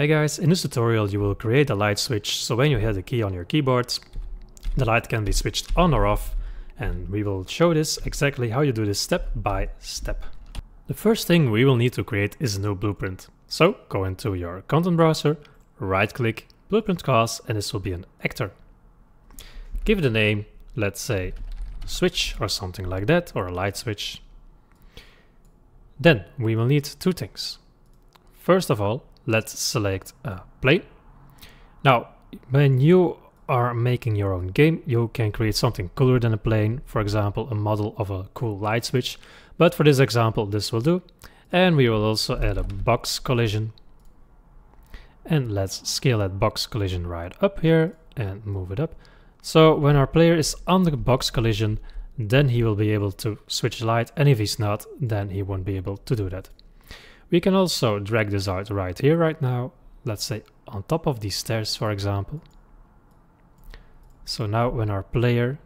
Hey guys, in this tutorial you will create a light switch so when you hit the key on your keyboard, the light can be switched on or off and we will show this exactly how you do this step by step. The first thing we will need to create is a new blueprint. So go into your content browser, right click, blueprint class and this will be an actor. Give it a name, let's say switch or something like that or a light switch. Then we will need two things. First of all, let's select uh, play. Now, when you are making your own game, you can create something cooler than a plane, for example, a model of a cool light switch. But for this example, this will do. And we will also add a box collision. And let's scale that box collision right up here and move it up. So when our player is on the box collision, then he will be able to switch light, and if he's not, then he won't be able to do that. We can also drag this out right here, right now, let's say on top of these stairs, for example. So now when our player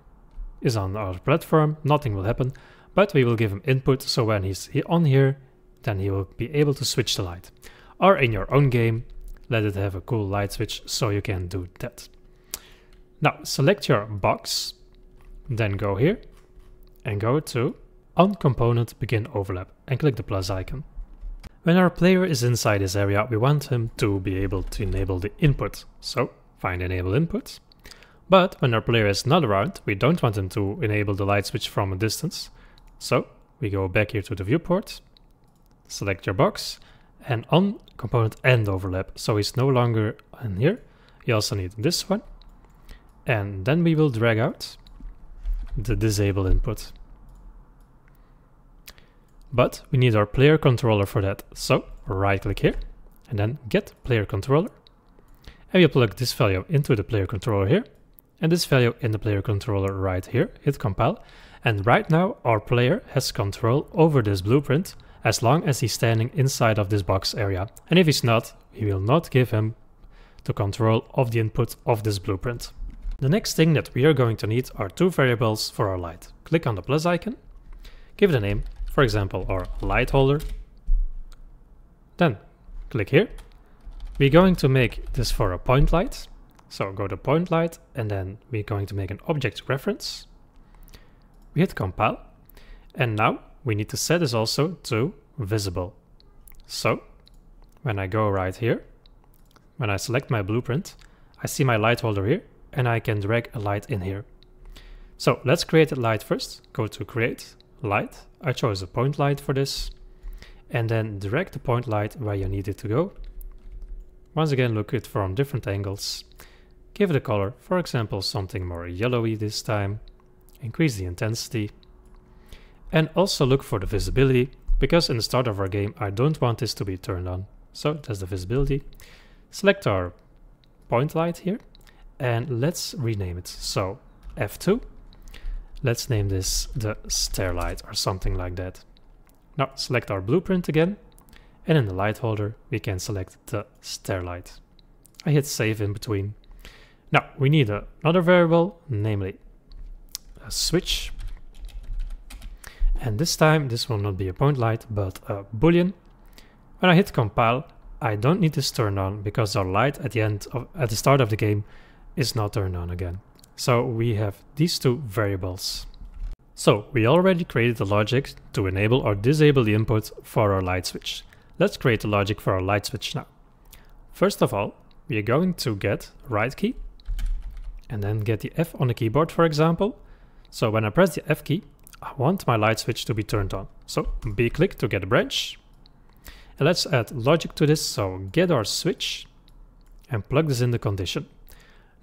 is on our platform, nothing will happen, but we will give him input, so when he's on here, then he will be able to switch the light. Or in your own game, let it have a cool light switch, so you can do that. Now, select your box, then go here, and go to On Component Begin Overlap, and click the plus icon. When our player is inside this area, we want him to be able to enable the input, so find enable input. But when our player is not around, we don't want him to enable the light switch from a distance, so we go back here to the viewport, select your box, and on component end overlap, so it's no longer in here. You also need this one, and then we will drag out the disable input but we need our player controller for that. So right click here and then get player controller. And we'll plug this value into the player controller here and this value in the player controller right here, hit compile. And right now our player has control over this blueprint as long as he's standing inside of this box area. And if he's not, we will not give him the control of the input of this blueprint. The next thing that we are going to need are two variables for our light. Click on the plus icon, give it a name for example, our light holder. Then click here. We're going to make this for a point light. So go to point light and then we're going to make an object reference. We hit compile. And now we need to set this also to visible. So when I go right here, when I select my blueprint, I see my light holder here and I can drag a light in here. So let's create a light first. Go to create light. I chose a point light for this. And then direct the point light where you need it to go. Once again, look it from different angles. Give it a color, for example, something more yellowy this time. Increase the intensity. And also look for the visibility, because in the start of our game, I don't want this to be turned on. So that's the visibility. Select our point light here, and let's rename it. So F2 Let's name this the light or something like that. Now select our blueprint again, and in the light holder we can select the light. I hit save in between. Now we need another variable, namely a switch. And this time this will not be a point light but a boolean. When I hit compile I don't need this turned on because our light at the end of, at the start of the game is not turned on again. So we have these two variables. So we already created the logic to enable or disable the input for our light switch. Let's create the logic for our light switch now. First of all, we are going to get right key and then get the F on the keyboard, for example. So when I press the F key, I want my light switch to be turned on. So B click to get a branch. And let's add logic to this. So get our switch and plug this in the condition.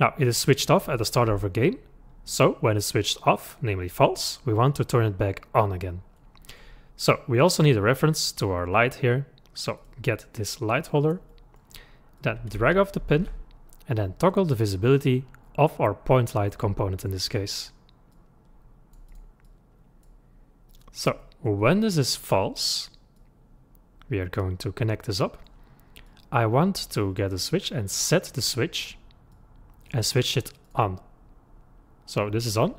Now it is switched off at the start of a game, so when it's switched off, namely false, we want to turn it back on again. So we also need a reference to our light here, so get this light holder, then drag off the pin, and then toggle the visibility of our point light component in this case. So when this is false, we are going to connect this up. I want to get a switch and set the switch and switch it on. So this is on,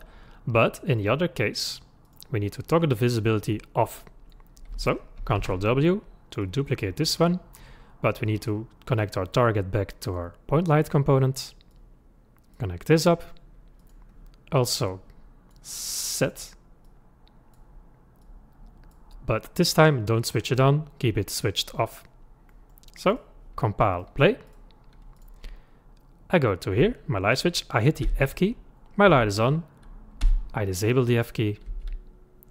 but in the other case, we need to toggle the visibility off. So Control W to duplicate this one, but we need to connect our target back to our point light component. Connect this up. Also set. But this time don't switch it on, keep it switched off. So compile play. I go to here, my light switch, I hit the F key, my light is on, I disable the F key,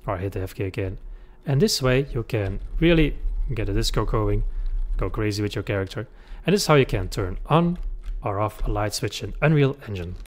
or I hit the F key again. And this way you can really get a disco going, go crazy with your character. And this is how you can turn on or off a light switch in Unreal Engine.